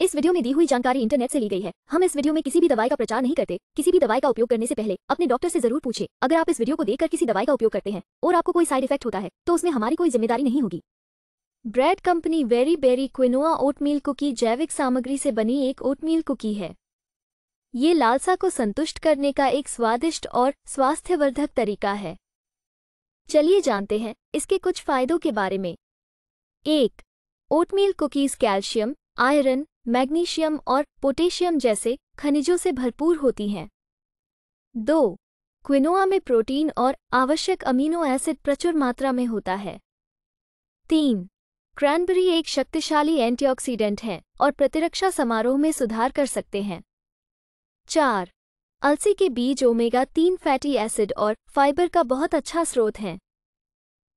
इस वीडियो में दी हुई जानकारी इंटरनेट से ली गई है हम इस वीडियो में किसी भी दवाई का प्रचार नहीं करते किसी भी दवाई का उपयोग करने से पहले अपने डॉक्टर से जरूर पूछे अगर आप इस वीडियो को देखकर किसी दवाई का उपयोग करते हैं और आपको कोई साइड इफेक्ट होता है तो उसमें हमारी कोई जिम्मेदारी नहीं होगी bread company very berry quinoa oatmeal cookie जैविक सामग्री से बनी एक ओटमील कुकी है ये लालसा को संतुष्ट करने का एक स्वादिष्ट और स्वास्थ्यवर्धक तरीका है चलिए जानते हैं इसके कुछ फायदों के बारे में एक oatmeal cookies calcium iron magnesium और पोटेशियम जैसे खनिजों से भरपूर होती हैं दो क्विनोआ में प्रोटीन और आवश्यक अमीनो एसिड प्रचुर मात्रा में होता है तीन क्रैनबेरी एक शक्तिशाली एंटीऑक्सीडेंट है और प्रतिरक्षा समारोह में सुधार कर सकते हैं चार अलसी के बीज ओमेगा तीन फैटी एसिड और फाइबर का बहुत अच्छा स्रोत हैं